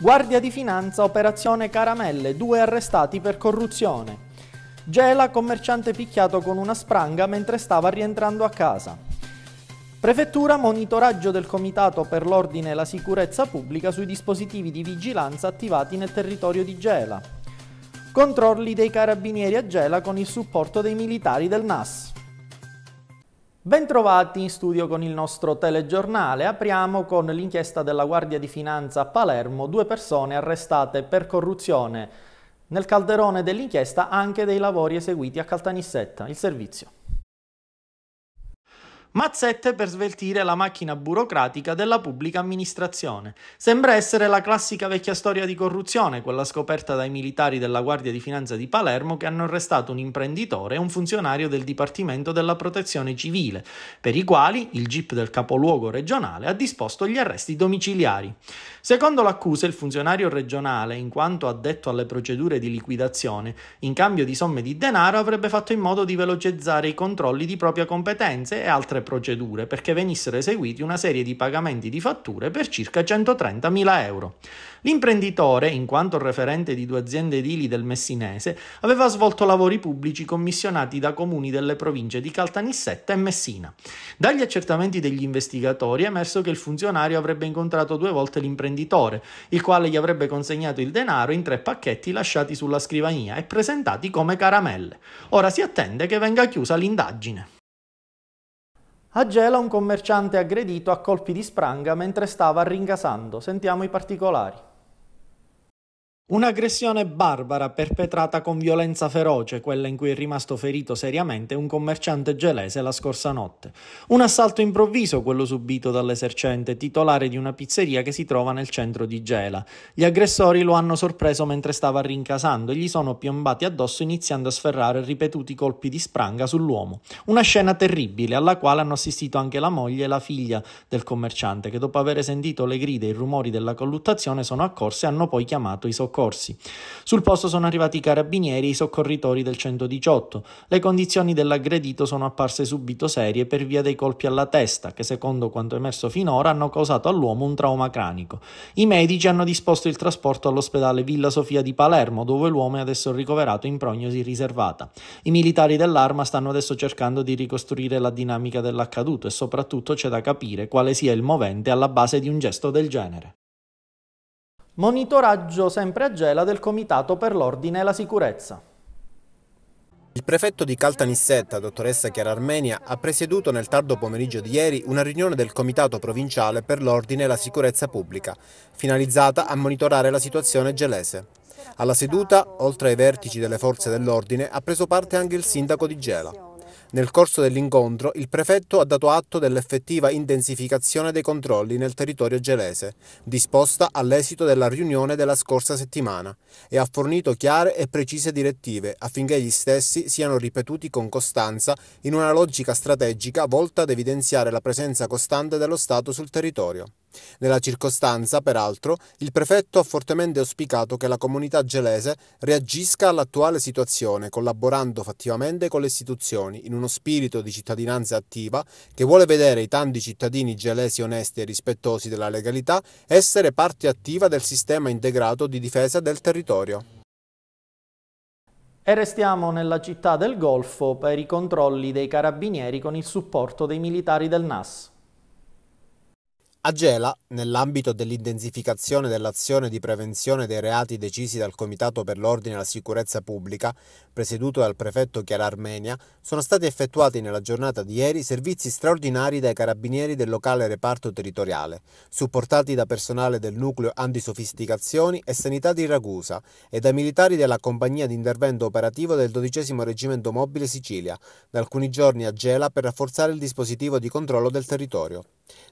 Guardia di Finanza Operazione Caramelle, due arrestati per corruzione. Gela, commerciante picchiato con una spranga mentre stava rientrando a casa. Prefettura, monitoraggio del Comitato per l'Ordine e la Sicurezza Pubblica sui dispositivi di vigilanza attivati nel territorio di Gela. Controlli dei carabinieri a Gela con il supporto dei militari del NAS. Bentrovati in studio con il nostro telegiornale. Apriamo con l'inchiesta della Guardia di Finanza a Palermo, due persone arrestate per corruzione. Nel calderone dell'inchiesta anche dei lavori eseguiti a Caltanissetta. Il servizio. Mazzette per sveltire la macchina burocratica della pubblica amministrazione. Sembra essere la classica vecchia storia di corruzione, quella scoperta dai militari della Guardia di Finanza di Palermo che hanno arrestato un imprenditore e un funzionario del Dipartimento della Protezione Civile, per i quali il GIP del capoluogo regionale ha disposto gli arresti domiciliari. Secondo l'accusa, il funzionario regionale, in quanto addetto alle procedure di liquidazione, in cambio di somme di denaro avrebbe fatto in modo di velocizzare i controlli di propria competenza e altre altre procedure perché venissero eseguiti una serie di pagamenti di fatture per circa 130.000 euro. L'imprenditore, in quanto referente di due aziende edili del Messinese, aveva svolto lavori pubblici commissionati da comuni delle province di Caltanissetta e Messina. Dagli accertamenti degli investigatori è emerso che il funzionario avrebbe incontrato due volte l'imprenditore, il quale gli avrebbe consegnato il denaro in tre pacchetti lasciati sulla scrivania e presentati come caramelle. Ora si attende che venga chiusa l'indagine. A Gela un commerciante aggredito a colpi di spranga mentre stava ringasando. Sentiamo i particolari. Un'aggressione barbara perpetrata con violenza feroce, quella in cui è rimasto ferito seriamente un commerciante gelese la scorsa notte. Un assalto improvviso, quello subito dall'esercente, titolare di una pizzeria che si trova nel centro di Gela. Gli aggressori lo hanno sorpreso mentre stava rincasando e gli sono piombati addosso iniziando a sferrare ripetuti colpi di spranga sull'uomo. Una scena terribile alla quale hanno assistito anche la moglie e la figlia del commerciante che dopo aver sentito le grida e i rumori della colluttazione sono accorse e hanno poi chiamato i soccorsi soccorsi. Sul posto sono arrivati i carabinieri e i soccorritori del 118. Le condizioni dell'aggredito sono apparse subito serie per via dei colpi alla testa, che secondo quanto emerso finora hanno causato all'uomo un trauma cranico. I medici hanno disposto il trasporto all'ospedale Villa Sofia di Palermo, dove l'uomo è adesso ricoverato in prognosi riservata. I militari dell'arma stanno adesso cercando di ricostruire la dinamica dell'accaduto e soprattutto c'è da capire quale sia il movente alla base di un gesto del genere. Monitoraggio sempre a Gela del Comitato per l'Ordine e la Sicurezza. Il prefetto di Caltanissetta, dottoressa Chiara Armenia, ha presieduto nel tardo pomeriggio di ieri una riunione del Comitato Provinciale per l'Ordine e la Sicurezza Pubblica, finalizzata a monitorare la situazione gelese. Alla seduta, oltre ai vertici delle forze dell'ordine, ha preso parte anche il sindaco di Gela. Nel corso dell'incontro il prefetto ha dato atto dell'effettiva intensificazione dei controlli nel territorio gelese, disposta all'esito della riunione della scorsa settimana, e ha fornito chiare e precise direttive affinché gli stessi siano ripetuti con costanza in una logica strategica volta ad evidenziare la presenza costante dello Stato sul territorio. Nella circostanza, peraltro, il prefetto ha fortemente auspicato che la comunità gelese reagisca all'attuale situazione collaborando fattivamente con le istituzioni in uno spirito di cittadinanza attiva che vuole vedere i tanti cittadini gelesi onesti e rispettosi della legalità essere parte attiva del sistema integrato di difesa del territorio. E restiamo nella città del Golfo per i controlli dei carabinieri con il supporto dei militari del NAS. A Gela, nell'ambito dell'intensificazione dell'azione di prevenzione dei reati decisi dal Comitato per l'Ordine e la Sicurezza Pubblica, presieduto dal prefetto Chiara Armenia, sono stati effettuati nella giornata di ieri servizi straordinari dai carabinieri del locale reparto territoriale, supportati da personale del nucleo antisofisticazioni e sanità di Ragusa e da militari della compagnia di intervento operativo del XII Reggimento Mobile Sicilia, da alcuni giorni a Gela per rafforzare il dispositivo di controllo del territorio.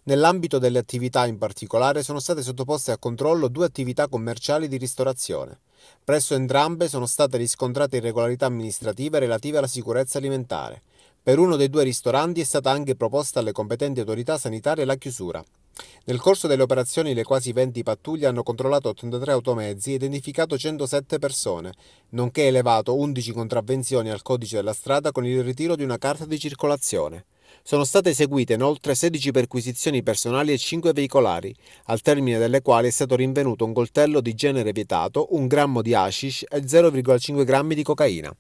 Nell'ambito delle attività in particolare sono state sottoposte a controllo due attività commerciali di ristorazione. Presso entrambe sono state riscontrate irregolarità amministrative relative alla sicurezza alimentare. Per uno dei due ristoranti è stata anche proposta alle competenti autorità sanitarie la chiusura. Nel corso delle operazioni le quasi 20 pattuglie hanno controllato 83 automezzi e identificato 107 persone, nonché elevato 11 contravvenzioni al codice della strada con il ritiro di una carta di circolazione. Sono state eseguite inoltre 16 perquisizioni personali e 5 veicolari, al termine delle quali è stato rinvenuto un coltello di genere vietato, un grammo di hashish e 0,5 grammi di cocaina.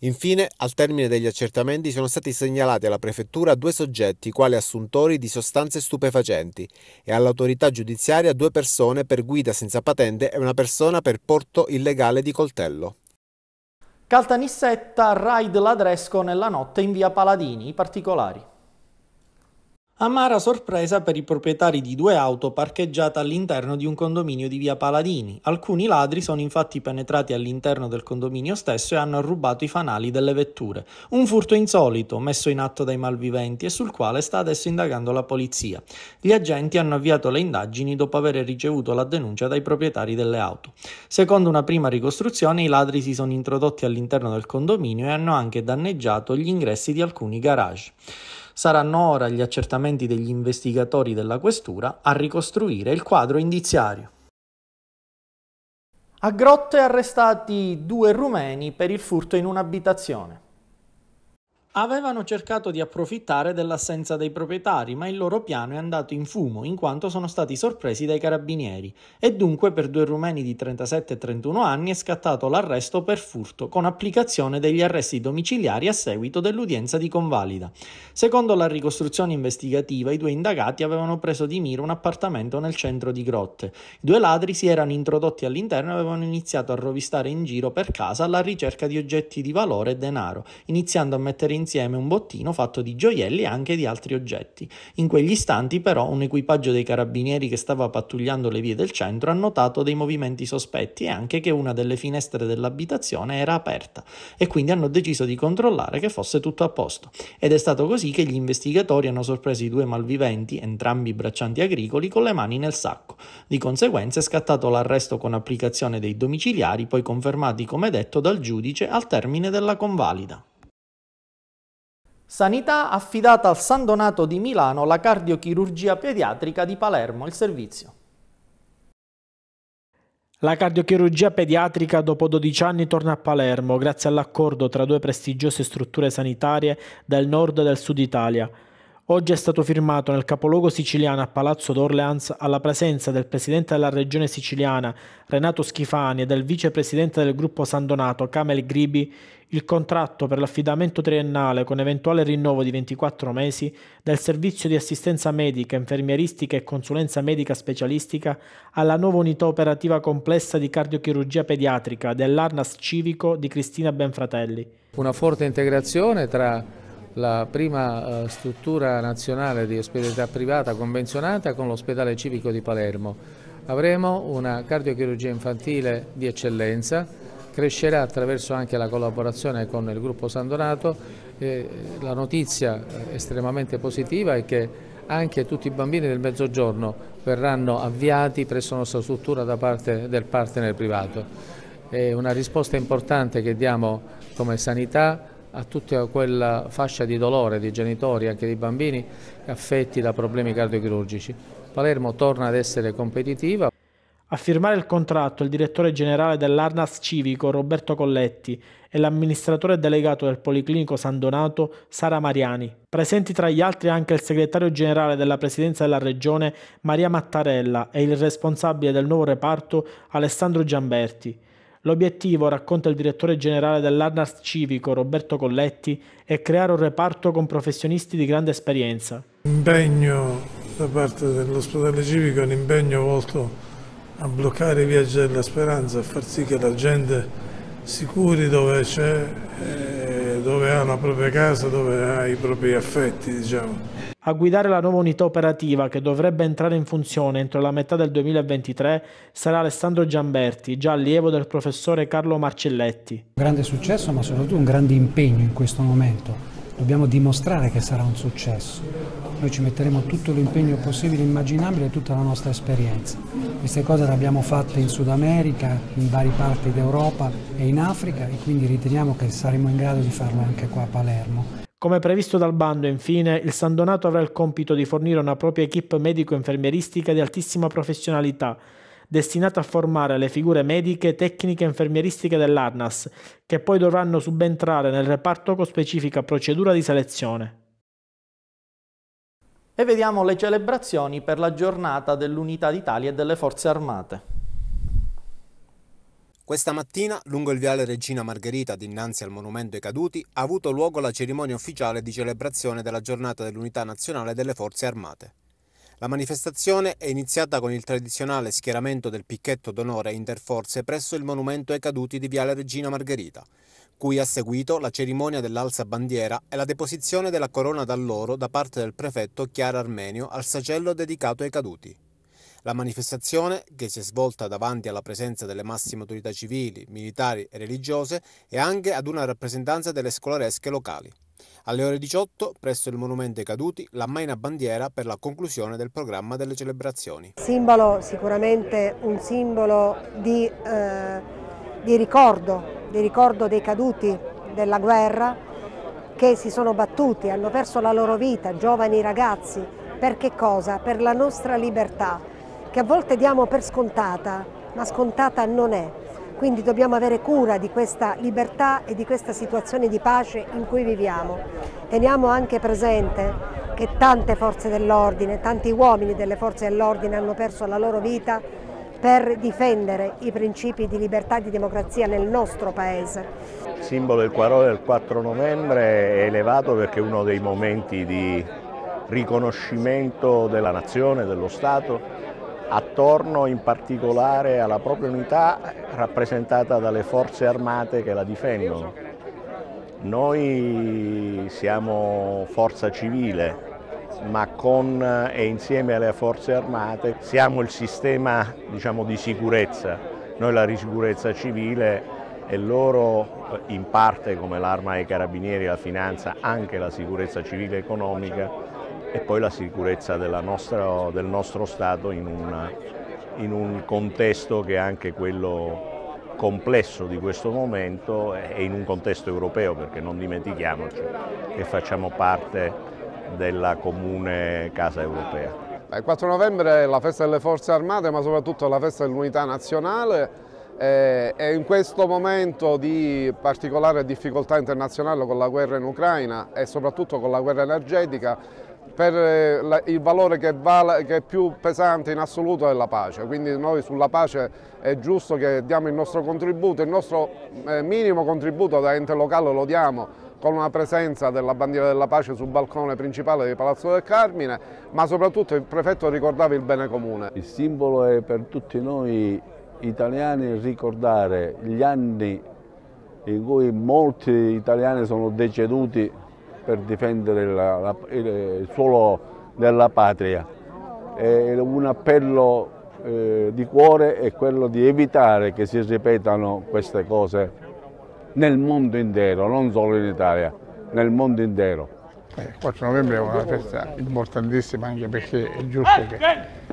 Infine, al termine degli accertamenti sono stati segnalati alla prefettura due soggetti quali assuntori di sostanze stupefacenti e all'autorità giudiziaria due persone per guida senza patente e una persona per porto illegale di coltello. Caltanissetta, raid ladresco nella notte in via Paladini, i particolari. Amara sorpresa per i proprietari di due auto parcheggiate all'interno di un condominio di via Paladini. Alcuni ladri sono infatti penetrati all'interno del condominio stesso e hanno rubato i fanali delle vetture. Un furto insolito messo in atto dai malviventi e sul quale sta adesso indagando la polizia. Gli agenti hanno avviato le indagini dopo aver ricevuto la denuncia dai proprietari delle auto. Secondo una prima ricostruzione, i ladri si sono introdotti all'interno del condominio e hanno anche danneggiato gli ingressi di alcuni garage. Saranno ora gli accertamenti degli investigatori della questura a ricostruire il quadro indiziario. A Grotte arrestati due rumeni per il furto in un'abitazione. Avevano cercato di approfittare dell'assenza dei proprietari, ma il loro piano è andato in fumo in quanto sono stati sorpresi dai carabinieri e dunque per due rumeni di 37 e 31 anni è scattato l'arresto per furto con applicazione degli arresti domiciliari a seguito dell'udienza di convalida. Secondo la ricostruzione investigativa i due indagati avevano preso di mira un appartamento nel centro di Grotte. I due ladri si erano introdotti all'interno e avevano iniziato a rovistare in giro per casa alla ricerca di oggetti di valore e denaro, iniziando a mettere in insieme un bottino fatto di gioielli e anche di altri oggetti. In quegli istanti però un equipaggio dei carabinieri che stava pattugliando le vie del centro ha notato dei movimenti sospetti e anche che una delle finestre dell'abitazione era aperta e quindi hanno deciso di controllare che fosse tutto a posto. Ed è stato così che gli investigatori hanno sorpreso i due malviventi, entrambi braccianti agricoli, con le mani nel sacco. Di conseguenza è scattato l'arresto con applicazione dei domiciliari poi confermati come detto dal giudice al termine della convalida. Sanità affidata al San Donato di Milano la cardiochirurgia pediatrica di Palermo, il servizio. La cardiochirurgia pediatrica dopo 12 anni torna a Palermo grazie all'accordo tra due prestigiose strutture sanitarie del nord e del sud Italia. Oggi è stato firmato nel capoluogo siciliano a Palazzo d'Orleans alla presenza del presidente della regione siciliana Renato Schifani e del vicepresidente del gruppo San Donato Camel Gribi il contratto per l'affidamento triennale con eventuale rinnovo di 24 mesi del servizio di assistenza medica, infermieristica e consulenza medica specialistica alla nuova unità operativa complessa di cardiochirurgia pediatrica dell'Arnas Civico di Cristina Benfratelli. Una forte integrazione tra la prima eh, struttura nazionale di ospedalità privata convenzionata con l'ospedale civico di Palermo. Avremo una cardiochirurgia infantile di eccellenza crescerà attraverso anche la collaborazione con il gruppo San Donato. Eh, la notizia eh, estremamente positiva è che anche tutti i bambini del mezzogiorno verranno avviati presso la nostra struttura da parte del partner privato. È una risposta importante che diamo come sanità a tutta quella fascia di dolore di genitori, anche di bambini affetti da problemi cardiochirurgici. Palermo torna ad essere competitiva. A firmare il contratto il direttore generale dell'Arnas Civico Roberto Colletti e l'amministratore delegato del Policlinico San Donato Sara Mariani. Presenti tra gli altri anche il segretario generale della Presidenza della Regione Maria Mattarella e il responsabile del nuovo reparto Alessandro Giamberti. L'obiettivo, racconta il direttore generale dell'Arnas Civico Roberto Colletti, è creare un reparto con professionisti di grande esperienza. L'impegno da parte dell'ospedale civico è un impegno volto a bloccare i viaggi della speranza, a far sì che la gente si curi dove c'è, eh, dove ha la propria casa, dove ha i propri affetti, diciamo. A guidare la nuova unità operativa che dovrebbe entrare in funzione entro la metà del 2023 sarà Alessandro Giamberti, già allievo del professore Carlo Marcelletti. Un grande successo ma soprattutto un grande impegno in questo momento. Dobbiamo dimostrare che sarà un successo noi ci metteremo tutto l'impegno possibile, e immaginabile e tutta la nostra esperienza. Queste cose le abbiamo fatte in Sud America, in varie parti d'Europa e in Africa e quindi riteniamo che saremo in grado di farlo anche qua a Palermo. Come previsto dal bando, infine, il San Donato avrà il compito di fornire una propria equip medico-infermieristica di altissima professionalità, destinata a formare le figure mediche, tecniche e infermieristiche dell'ARNAS, che poi dovranno subentrare nel reparto con specifica procedura di selezione. E vediamo le celebrazioni per la giornata dell'Unità d'Italia e delle Forze Armate. Questa mattina, lungo il viale Regina Margherita, dinanzi al Monumento ai Caduti, ha avuto luogo la cerimonia ufficiale di celebrazione della giornata dell'Unità Nazionale delle Forze Armate. La manifestazione è iniziata con il tradizionale schieramento del picchetto d'onore interforze presso il Monumento ai Caduti di Viale Regina Margherita, cui ha seguito la cerimonia dell'alza bandiera e la deposizione della corona d'alloro da parte del prefetto Chiara Armenio al sacello dedicato ai caduti. La manifestazione, che si è svolta davanti alla presenza delle massime autorità civili, militari e religiose, e anche ad una rappresentanza delle scolaresche locali. Alle ore 18, presso il Monumento ai Caduti, la maina bandiera per la conclusione del programma delle celebrazioni. Simbolo, sicuramente un simbolo di, eh, di ricordo di ricordo dei caduti della guerra che si sono battuti, hanno perso la loro vita, giovani ragazzi, per che cosa? Per la nostra libertà, che a volte diamo per scontata, ma scontata non è. Quindi dobbiamo avere cura di questa libertà e di questa situazione di pace in cui viviamo. Teniamo anche presente che tante forze dell'ordine, tanti uomini delle forze dell'ordine hanno perso la loro vita per difendere i principi di libertà e di democrazia nel nostro Paese. Il simbolo del Quarone del 4 novembre è elevato perché è uno dei momenti di riconoscimento della nazione, dello Stato, attorno in particolare alla propria unità rappresentata dalle forze armate che la difendono. Noi siamo forza civile, ma con eh, e insieme alle forze armate siamo il sistema diciamo, di sicurezza, noi la sicurezza civile e loro eh, in parte come l'arma ai carabinieri, la finanza, anche la sicurezza civile economica e poi la sicurezza nostra, del nostro Stato in, una, in un contesto che è anche quello complesso di questo momento e in un contesto europeo perché non dimentichiamoci che facciamo parte della comune Casa Europea. Il 4 novembre è la festa delle forze armate ma soprattutto la festa dell'unità nazionale e eh, in questo momento di particolare difficoltà internazionale con la guerra in Ucraina e soprattutto con la guerra energetica per eh, il valore che, vale, che, è più pesante in assoluto è la pace, quindi noi sulla pace è giusto che diamo il nostro contributo, il nostro eh, minimo contributo da ente locale lo diamo con una presenza della bandiera della pace sul balcone principale di Palazzo del Carmine, ma soprattutto il prefetto ricordava il bene comune. Il simbolo è per tutti noi italiani ricordare gli anni in cui molti italiani sono deceduti per difendere la, la, il suolo della patria. È un appello eh, di cuore è quello di evitare che si ripetano queste cose nel mondo intero, non solo in Italia, nel mondo intero. Eh, il 4 novembre è una festa importantissima anche perché è giusto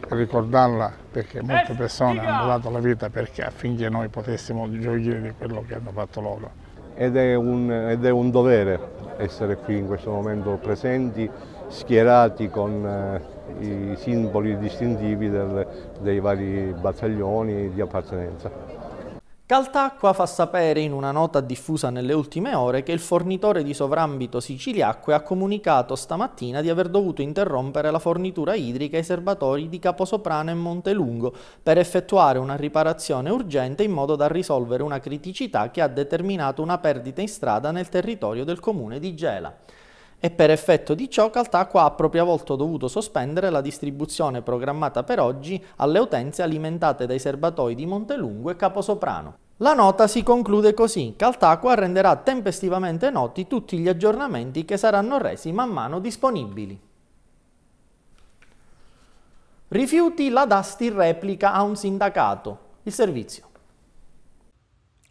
ricordarla perché molte persone hanno dato la vita perché affinché noi potessimo gioire di quello che hanno fatto loro. Ed è, un, ed è un dovere essere qui in questo momento presenti, schierati con eh, i simboli distintivi del, dei vari battaglioni di appartenenza. Caltacqua fa sapere in una nota diffusa nelle ultime ore che il fornitore di sovrambito Siciliacque ha comunicato stamattina di aver dovuto interrompere la fornitura idrica ai serbatoi di Caposoprano e Montelungo per effettuare una riparazione urgente in modo da risolvere una criticità che ha determinato una perdita in strada nel territorio del comune di Gela e per effetto di ciò Caltacqua ha a propria volta dovuto sospendere la distribuzione programmata per oggi alle utenze alimentate dai serbatoi di Montelungo e Caposoprano. La nota si conclude così, Caltacqua renderà tempestivamente noti tutti gli aggiornamenti che saranno resi man mano disponibili. Rifiuti la Dasti replica a un sindacato, il servizio.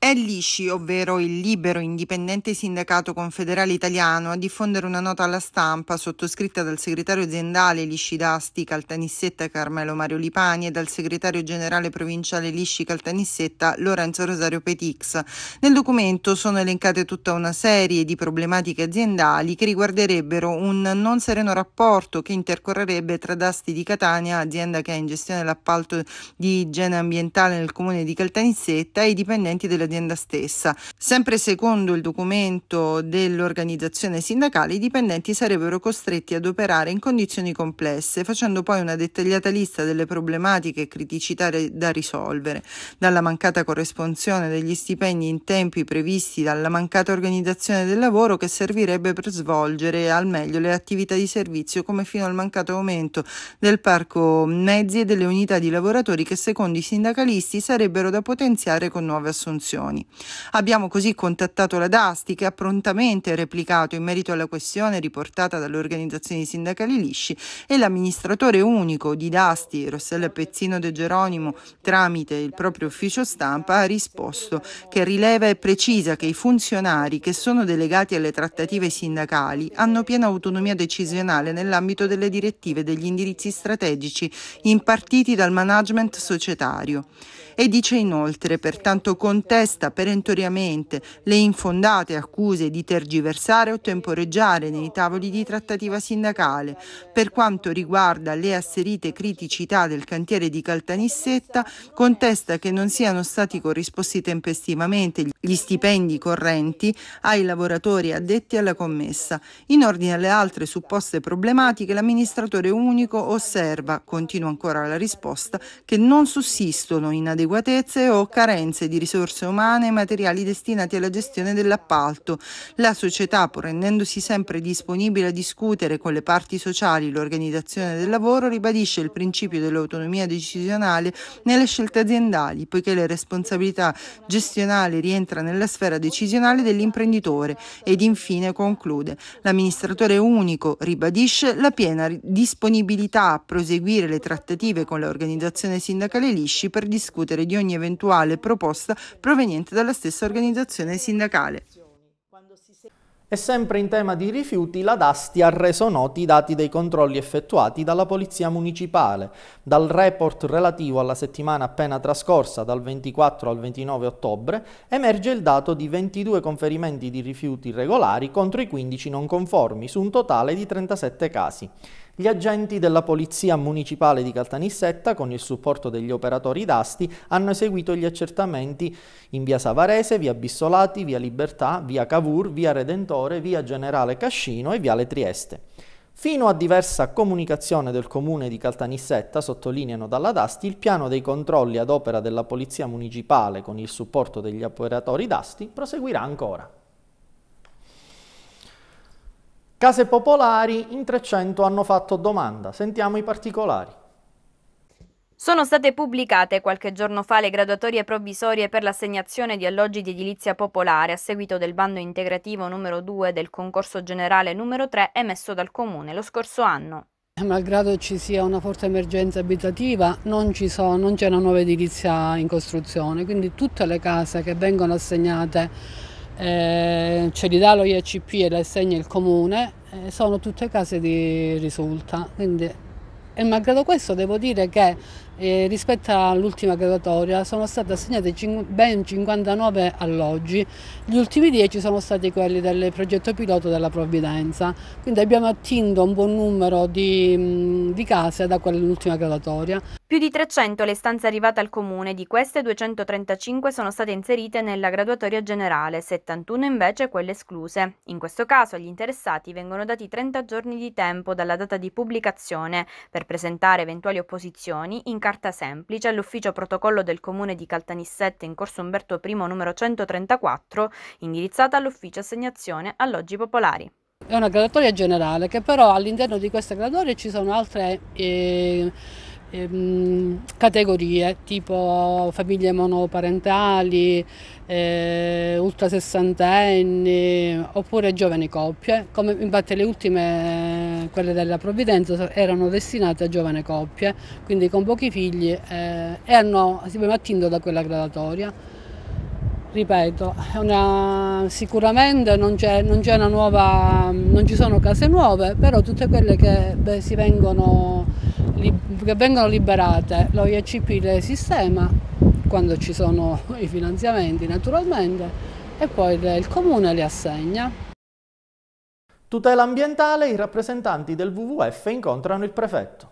È l'ISCI, ovvero il libero indipendente sindacato confederale italiano, a diffondere una nota alla stampa sottoscritta dal segretario aziendale Lisci Dasti Caltanissetta Carmelo Mario Lipani e dal segretario generale provinciale Lisci Caltanissetta Lorenzo Rosario Petix. Nel documento sono elencate tutta una serie di problematiche aziendali che riguarderebbero un non sereno rapporto che intercorrerebbe tra Dasti di Catania, azienda che ha in gestione l'appalto di igiene ambientale nel comune di Caltanissetta, e i dipendenti dell'azienda dell'azienda stessa. Sempre secondo il documento dell'organizzazione sindacale, i dipendenti sarebbero costretti ad operare in condizioni complesse, facendo poi una dettagliata lista delle problematiche e criticità da risolvere, dalla mancata corresponsione degli stipendi in tempi previsti dalla mancata organizzazione del lavoro che servirebbe per svolgere al meglio le attività di servizio, come fino al mancato aumento del parco mezzi e delle unità di lavoratori che secondo i sindacalisti sarebbero da potenziare con nuove assunzioni condizioni. Abbiamo così contattato la DASTI che ha prontamente replicato in merito alla questione riportata dalle organizzazioni sindacali Lisci e l'amministratore unico di DASTI, Rossella Pezzino De Geronimo, tramite il proprio ufficio stampa, ha risposto che rileva e precisa che i funzionari che sono delegati alle trattative sindacali hanno piena autonomia decisionale nell'ambito delle direttive e degli indirizzi strategici impartiti dal management societario. E dice inoltre, pertanto contesta perentoriamente le infondate accuse di tergiversare o temporeggiare nei tavoli di trattativa sindacale. Per quanto riguarda le asserite criticità del cantiere di Caltanissetta, contesta che non siano stati corrisposti tempestivamente gli stipendi correnti ai lavoratori addetti alla commessa. In ordine alle altre supposte problematiche, l'amministratore unico osserva, continua ancora la risposta, che non sussistono in inadeguatezze o carenze di risorse umane e materiali destinati alla gestione dell'appalto. La società, pur rendendosi sempre disponibile a discutere con le parti sociali l'organizzazione del lavoro, ribadisce il principio dell'autonomia decisionale nelle scelte aziendali, poiché le responsabilità gestionali rientrano nella sfera decisionale dell'imprenditore ed infine conclude l'amministratore unico ribadisce la piena disponibilità a proseguire le trattative con l'organizzazione sindacale Lisci per discutere discutere di ogni eventuale proposta proveniente dalla stessa organizzazione sindacale. E sempre in tema di rifiuti, la Dasti ha reso noti i dati dei controlli effettuati dalla Polizia Municipale. Dal report relativo alla settimana appena trascorsa, dal 24 al 29 ottobre, emerge il dato di 22 conferimenti di rifiuti regolari contro i 15 non conformi, su un totale di 37 casi. Gli agenti della Polizia Municipale di Caltanissetta, con il supporto degli operatori d'asti, hanno eseguito gli accertamenti in via Savarese, via Bissolati, via Libertà, via Cavour, via Redentore, via Generale Cascino e viale Trieste. Fino a diversa comunicazione del comune di Caltanissetta, sottolineano dalla Dasti, il piano dei controlli ad opera della Polizia Municipale con il supporto degli operatori Dasti proseguirà ancora. Case popolari in 300 hanno fatto domanda. Sentiamo i particolari. Sono state pubblicate qualche giorno fa le graduatorie provvisorie per l'assegnazione di alloggi di edilizia popolare a seguito del bando integrativo numero 2 del concorso generale numero 3 emesso dal Comune lo scorso anno. Malgrado ci sia una forte emergenza abitativa non, c'è una nuova edilizia in costruzione, quindi tutte le case che vengono assegnate eh, Ceridalo IACP e la assegna il comune, eh, sono tutte case di risulta. Quindi, e malgrado questo devo dire che eh, rispetto all'ultima graduatoria sono state assegnate ben 59 alloggi, gli ultimi 10 sono stati quelli del progetto pilota della provvidenza, quindi abbiamo attinto un buon numero di, di case da quell'ultima graduatoria. Più di 300 le stanze arrivate al comune, di queste 235 sono state inserite nella graduatoria generale, 71 invece quelle escluse. In questo caso agli interessati vengono dati 30 giorni di tempo dalla data di pubblicazione per presentare eventuali opposizioni in caso carta semplice all'ufficio protocollo del comune di Caltanissette in corso Umberto I numero 134, indirizzata all'ufficio assegnazione alloggi popolari. È una gradatoria generale che però all'interno di questa gradatoria ci sono altre eh, eh, categorie tipo famiglie monoparentali, eh, ultrasessantenni oppure giovani coppie, come infatti le ultime quelle della provvidenza erano destinate a giovane coppie, quindi con pochi figli eh, e hanno, si avevano attinto da quella gradatoria. Ripeto, una, sicuramente non, non, nuova, non, ci sono case nuove, però tutte quelle che, beh, vengono, li, che vengono liberate l'OICP le sistema quando ci sono i finanziamenti naturalmente e poi il comune le assegna. Tutela ambientale, i rappresentanti del WWF incontrano il prefetto.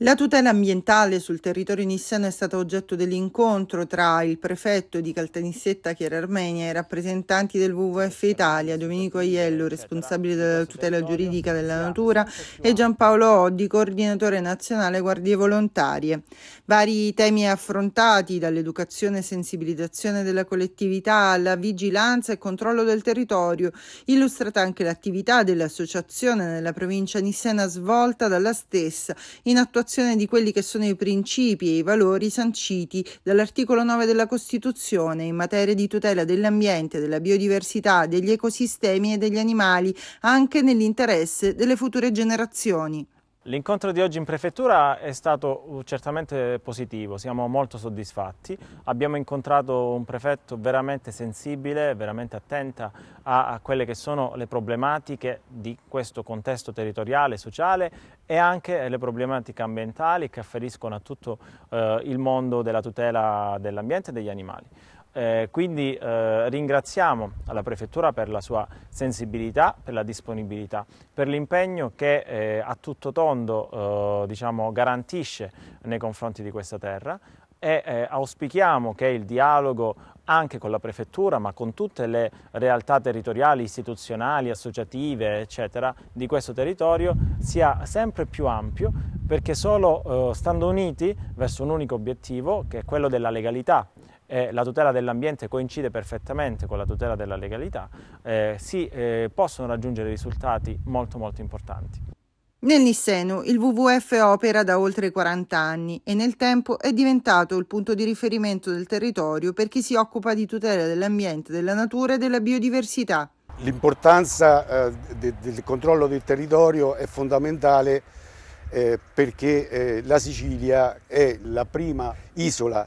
La tutela ambientale sul territorio nissiano è stata oggetto dell'incontro tra il prefetto di Caltanissetta, che Armenia, e i rappresentanti del WWF Italia, Domenico Aiello, responsabile della tutela giuridica della natura, e Giampaolo Oddi, coordinatore nazionale Guardie Volontarie. Vari temi affrontati, dall'educazione e sensibilizzazione della collettività alla vigilanza e controllo del territorio, illustrata anche l'attività dell'associazione nella provincia nissena svolta dalla stessa in attuazione l'attuazione di quelli che sono i principi e i valori sanciti dall'articolo 9 della Costituzione in materia di tutela dell'ambiente, della biodiversità, degli ecosistemi e degli animali, anche nell'interesse delle future generazioni. L'incontro di oggi in prefettura è stato uh, certamente positivo, siamo molto soddisfatti. Abbiamo incontrato un prefetto veramente sensibile, veramente attenta a, a quelle che sono le problematiche di questo contesto territoriale, sociale e anche le problematiche ambientali che afferiscono a tutto eh, il mondo della tutela dell'ambiente e degli animali. Eh, quindi eh, ringraziamo la Prefettura per la sua sensibilità, per la disponibilità, per l'impegno che eh, a tutto tondo eh, diciamo, garantisce nei confronti di questa terra e eh, auspichiamo che il dialogo anche con la prefettura ma con tutte le realtà territoriali, istituzionali, associative eccetera di questo territorio sia sempre più ampio perché solo eh, stando uniti verso un unico obiettivo che è quello della legalità e eh, la tutela dell'ambiente coincide perfettamente con la tutela della legalità, eh, si eh, possono raggiungere risultati molto molto importanti. Nel Nisseno il WWF opera da oltre 40 anni e nel tempo è diventato il punto di riferimento del territorio per chi si occupa di tutela dell'ambiente, della natura e della biodiversità. L'importanza eh, de del controllo del territorio è fondamentale eh, perché eh, la Sicilia è la prima isola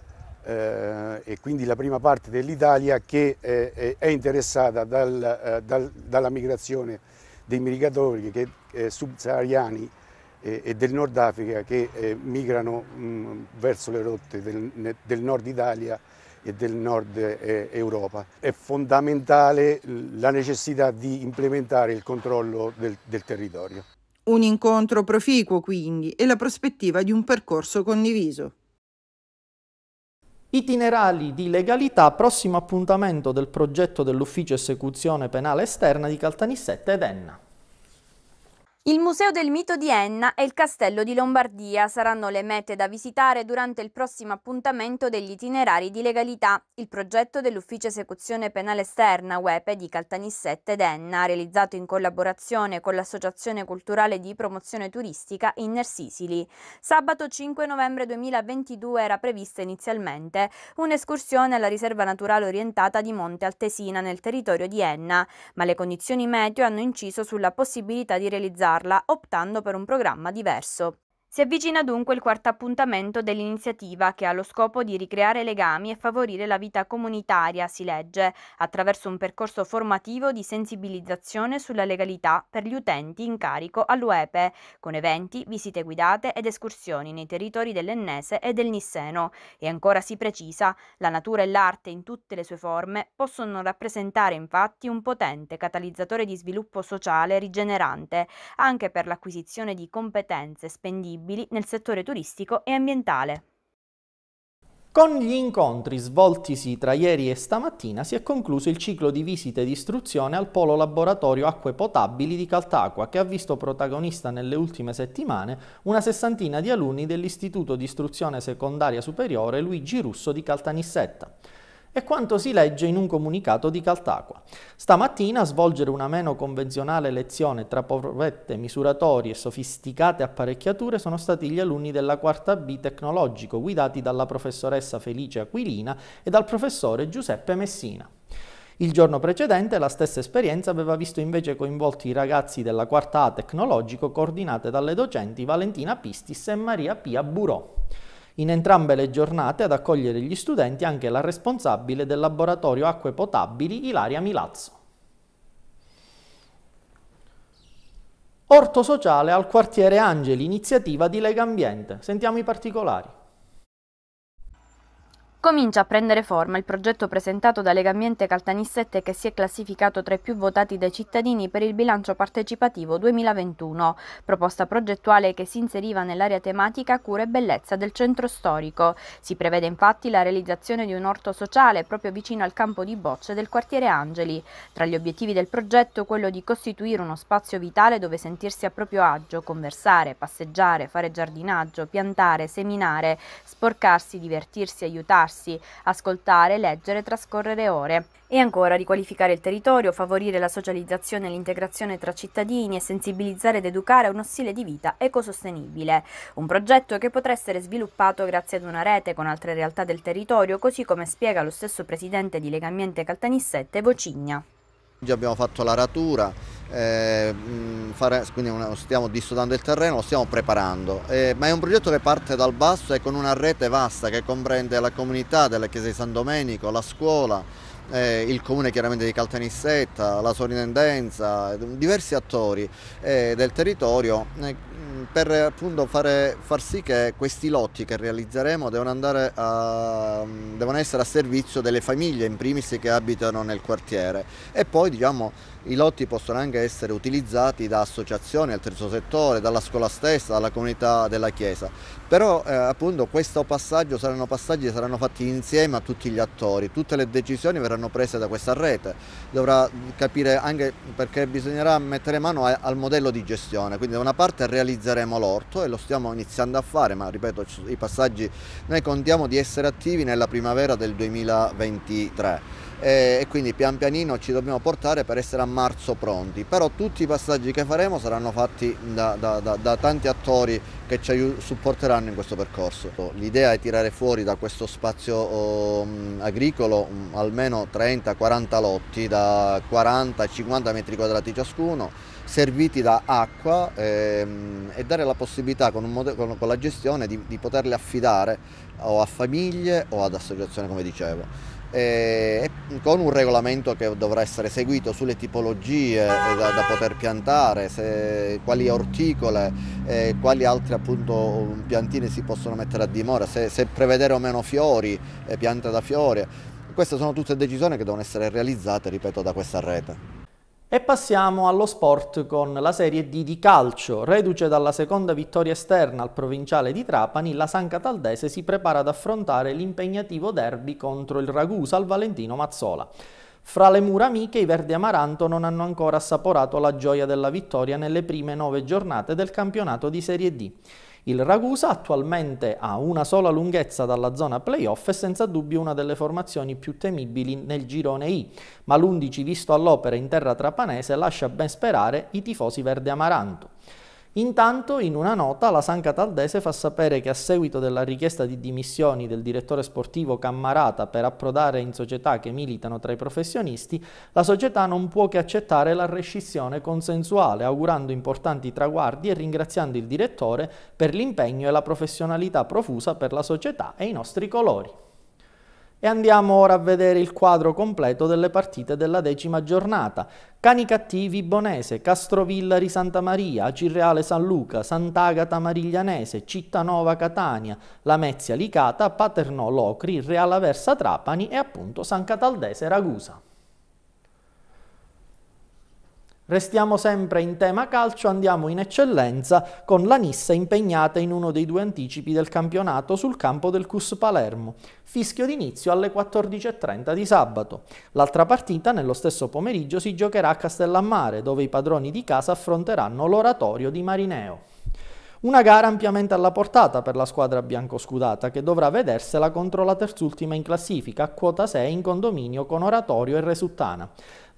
eh, e quindi la prima parte dell'Italia che eh, eh è interessata dal, eh, dal, dalla migrazione dei migratori che, eh, subsahariani e del Nord Africa che migrano mh, verso le rotte del, del Nord Italia e del nord Europa. È fondamentale la necessità di implementare il controllo del, del, territorio. Un incontro proficuo quindi e la prospettiva di un percorso condiviso. Itinerali di legalità, prossimo appuntamento del progetto dell'Ufficio Esecuzione Penale Esterna di Caltanissetta ed Enna. Il Museo del Mito di Enna e il Castello di Lombardia saranno le mete da visitare durante il prossimo appuntamento degli itinerari di legalità, il progetto dell'Ufficio Esecuzione Penale Esterna UEPE di Caltanissette ed Enna, realizzato in collaborazione con l'Associazione Culturale di Promozione Turistica Inner Sicily. Sabato 5 novembre 2022 era prevista inizialmente un'escursione alla riserva naturale orientata di Monte Altesina nel territorio di Enna, ma le condizioni meteo hanno inciso sulla possibilità di realizzare migliorarla optando per un programma diverso. Si avvicina dunque il quarto appuntamento dell'iniziativa che ha lo scopo di ricreare legami e favorire la vita comunitaria, si legge, attraverso un percorso formativo di sensibilizzazione sulla legalità per gli utenti in carico all'UEPE, con eventi, visite guidate ed escursioni nei territori dell'Ennese e del Nisseno. E ancora si precisa, la natura e l'arte in tutte le sue forme possono rappresentare infatti un potente catalizzatore di sviluppo sociale rigenerante, anche per l'acquisizione di competenze spendibili fattibili nel settore turistico e ambientale. Con gli incontri svoltisi tra ieri e stamattina si è concluso il ciclo di visite di istruzione al polo laboratorio acque potabili di Caltacqua che ha visto protagonista nelle ultime settimane una sessantina di alunni dell'Istituto di Istruzione Secondaria Superiore Luigi Russo di Caltanissetta è quanto si legge in un comunicato di Caltacqua. Stamattina svolgere una meno convenzionale lezione tra provette, misuratori e sofisticate apparecchiature sono stati gli alunni della quarta B tecnologico guidati dalla professoressa Felice Aquilina e dal professore Giuseppe Messina. Il giorno precedente la stessa esperienza aveva visto invece coinvolti i ragazzi della quarta A tecnologico coordinate dalle docenti Valentina Pistis e Maria Pia Burò in entrambe le giornate ad accogliere gli studenti anche la responsabile del laboratorio acque potabili Ilaria Milazzo. Orto sociale al quartiere Angeli, iniziativa di Lega Ambiente. Sentiamo i particolari. Comincia a prendere forma il progetto presentato da Legambiente Caltanissette che si è classificato tra i più votati dai cittadini per il bilancio partecipativo 2021, proposta progettuale che si inseriva nell'area tematica cura e bellezza del centro storico. Si prevede infatti la realizzazione di un orto sociale proprio vicino al campo di bocce del quartiere Angeli. Tra gli obiettivi del progetto quello di costituire uno spazio vitale dove sentirsi a proprio agio, conversare, passeggiare, fare giardinaggio, piantare, seminare, sporcarsi, divertirsi, aiutarsi rilassarsi, ascoltare, leggere, trascorrere ore. E ancora riqualificare il territorio, favorire la socializzazione e l'integrazione tra cittadini e sensibilizzare ed educare a uno stile di vita ecosostenibile. Un progetto che potrà essere sviluppato grazie ad una rete con altre realtà del territorio, così come spiega lo stesso presidente di Legambiente Caltanissette Vocigna. Oggi abbiamo fatto l'aratura, eh, stiamo dissodando il terreno, lo stiamo preparando, eh, ma è un progetto che parte dal basso e con una rete vasta che comprende la comunità della chiesa di San Domenico, la scuola, eh, il comune chiaramente di Caltanissetta, la sovrintendenza, diversi attori eh, del territorio eh, per appunto fare, far sì che questi lotti che realizzeremo devono, a, devono, essere a servizio delle famiglie in primis che abitano nel quartiere e poi diciamo, i lotti possono anche essere utilizzati da associazioni, al terzo settore, dalla scuola stessa, dalla comunità della chiesa. Però eh, appunto questo passaggio saranno passaggi che saranno fatti insieme a tutti gli attori, tutte le decisioni verranno prese da questa rete, dovrà capire anche perché bisognerà mettere mano a, al modello di gestione, quindi da una parte realizzare realizzeremo l'orto e lo stiamo iniziando a fare, ma ripeto, i passaggi, noi contiamo di essere attivi nella primavera del 2023 e quindi pian pianino ci dobbiamo portare per essere a marzo pronti, però tutti i passaggi che faremo saranno fatti da, da, da, da tanti attori che ci supporteranno in questo percorso. L'idea è tirare fuori da questo spazio um, agricolo um, almeno 30-40 lotti da 40-50 metri quadrati ciascuno serviti da acqua ehm, e dare la possibilità con, modello, con, con la gestione di, di, poterli affidare o a famiglie o ad associazioni come dicevo e, con un regolamento che dovrà essere seguito sulle tipologie eh, da, da poter piantare, se, quali orticole, eh, quali altre appunto piantine si possono mettere a dimora, se, se prevedere o meno fiori, eh, piante da fiore. Queste sono tutte decisioni che devono essere realizzate, ripeto, da questa rete. E passiamo allo sport con la Serie D di calcio. Reduce dalla seconda vittoria esterna al provinciale di Trapani, la San Cataldese si prepara ad affrontare l'impegnativo derby contro il Ragusa al Valentino Mazzola. Fra le mura amiche i Verdi Amaranto non hanno ancora assaporato la gioia della vittoria nelle prime nove giornate del campionato di Serie D. Il Ragusa attualmente ha una sola lunghezza dalla zona playoff e senza dubbio una delle formazioni più temibili nel girone I, ma l'11 visto all'opera in terra trapanese lascia ben sperare i tifosi verde amaranto. Intanto, in una nota, la San Cataldese fa sapere che a seguito della richiesta di dimissioni del direttore sportivo Cammarata per approdare in società che militano tra i professionisti, la società non può che accettare la rescissione consensuale, augurando importanti traguardi e ringraziando il direttore per l'impegno e la professionalità profusa per la società e i nostri colori. E andiamo ora a vedere il quadro completo delle partite della decima giornata. Cani Cattivi Bonese, Castrovilla di Santa Maria, Cirreale San Luca, Sant'Agata Mariglianese, Cittanova Catania, Lamezia Licata, Paternò Locri, Reala Aversa Trapani e appunto San Cataldese Ragusa. Restiamo sempre in tema calcio, andiamo in eccellenza con la Nissa impegnata in uno dei due anticipi del campionato sul campo del Cus Palermo. Fischio d'inizio alle 14.30 di sabato. L'altra partita nello stesso pomeriggio si giocherà a Castellammare, dove i padroni di casa affronteranno l'oratorio di Marineo. Una gara ampiamente alla portata per la squadra biancoscudata che dovrà vedersela contro la terzultima in classifica, quota 6 in condominio con Oratorio e Resuttana.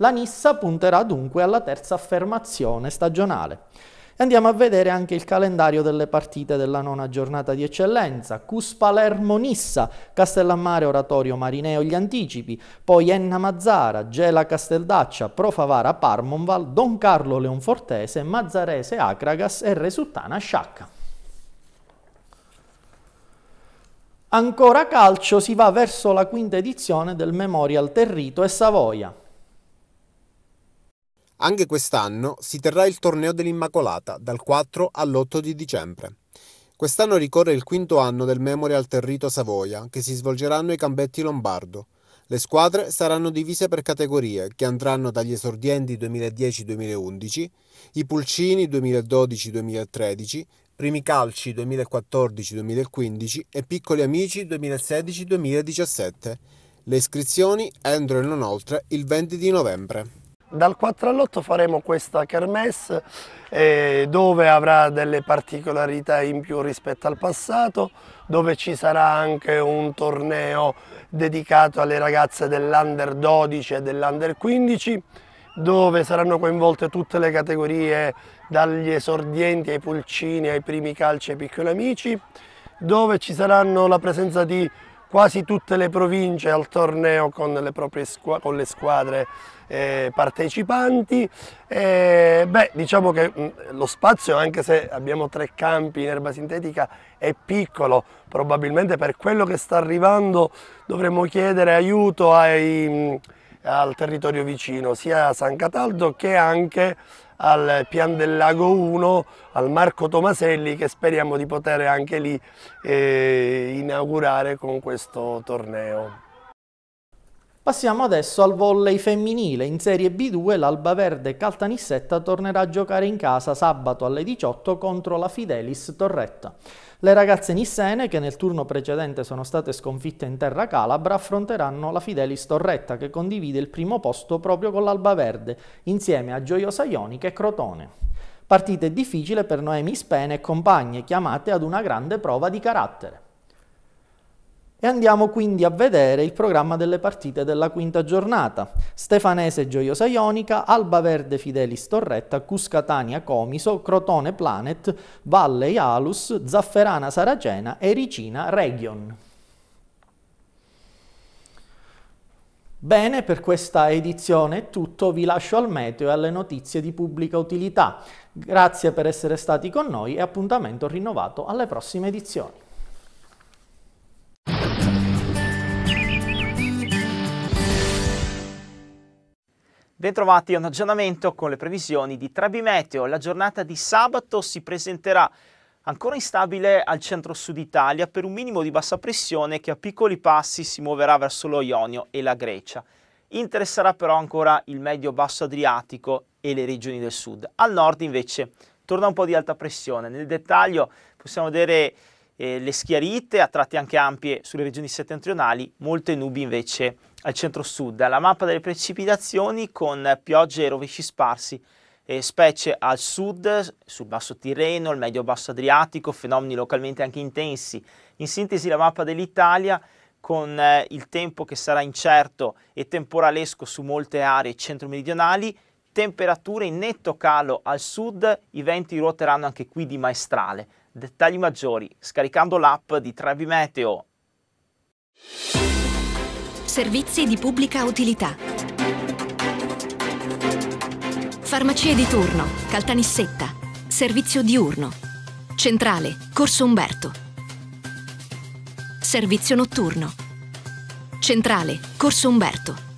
La Nissa punterà dunque alla terza affermazione stagionale. Andiamo a vedere anche il calendario delle partite della nona giornata di eccellenza. Cus Palermo-Nissa, Castellammare Oratorio Marineo gli anticipi, poi Enna Mazzara, Gela Casteldaccia, Profavara Parmonval, Don Carlo Leonfortese, Mazzarese Acragas e Resuttana Sciacca. Ancora calcio si va verso la quinta edizione del Memorial Territo e Savoia. Anche quest'anno si terrà il torneo dell'Immacolata dal 4 all'8 di dicembre. Quest'anno ricorre il quinto anno del Memorial Territo Savoia, che si svolgeranno ai Campetti Lombardo. Le squadre saranno divise per categorie, che andranno dagli esordienti 2010-2011, i pulcini 2012-2013, primi calci 2014-2015 e piccoli amici 2016-2017. Le iscrizioni entrano oltre il 20 di novembre. Dal 4 all'8 faremo questa kermesse eh, dove avrà delle particolarità in più rispetto al passato, dove ci sarà anche un torneo dedicato alle ragazze dell'Under 12 e dell'Under 15 dove saranno coinvolte tutte le categorie dagli esordienti ai pulcini ai primi calci ai piccoli amici dove ci saranno la presenza di quasi tutte le province al torneo con le, proprie con le squadre eh, partecipanti. E, beh, diciamo che mh, lo spazio, anche se abbiamo tre campi in erba sintetica, è piccolo, probabilmente per quello che sta arrivando dovremmo chiedere aiuto ai, mh, al territorio vicino, sia a San Cataldo che anche al Pian del Lago 1, al Marco Tomaselli che speriamo di poter anche lì eh, inaugurare con questo torneo. Passiamo adesso al volley femminile. In Serie B2 l'Alba Verde Caltanissetta tornerà a giocare in casa sabato alle 18 contro la Fidelis Torretta. Le ragazze nissene, che nel turno precedente sono state sconfitte in terra calabra, affronteranno la Fidelis Torretta, che condivide il primo posto proprio con l'Alba Verde, insieme a Gioiosa Ionica e Crotone. Partita difficile per Noemi Spene e compagne, chiamate ad una grande prova di carattere. E andiamo quindi a vedere il programma delle partite della quinta giornata. Stefanese Gioiosa Ionica, Alba Verde Fidelis Torretta, Cuscatania Comiso, Crotone Planet, Valle Alus, Zafferana Saracena e Ricina Region. Bene, per questa edizione è tutto, vi lascio al meteo e alle notizie di pubblica utilità. Grazie per essere stati con noi e appuntamento rinnovato alle prossime edizioni. Bentrovati a un aggiornamento con le previsioni di Trebi Meteo. La giornata di sabato si presenterà ancora instabile al centro-sud Italia per un minimo di bassa pressione che a piccoli passi si muoverà verso lo Ionio e la Grecia. Interesserà però ancora il medio-basso Adriatico e le regioni del sud. Al nord invece torna un po' di alta pressione. Nel dettaglio possiamo vedere eh, le schiarite, a tratti anche ampie sulle regioni settentrionali, molte nubi invece al centro-sud. La mappa delle precipitazioni con piogge e rovesci sparsi, eh, specie al sud, sul basso Tirreno, il medio-basso Adriatico, fenomeni localmente anche intensi. In sintesi la mappa dell'Italia con eh, il tempo che sarà incerto e temporalesco su molte aree centro-meridionali, temperature in netto calo al sud, i venti ruoteranno anche qui di maestrale. Dettagli maggiori scaricando l'app di Trevi Meteo. Servizi di pubblica utilità. Farmacie di turno, Caltanissetta, servizio diurno, centrale, Corso Umberto. Servizio notturno. Centrale, Corso Umberto.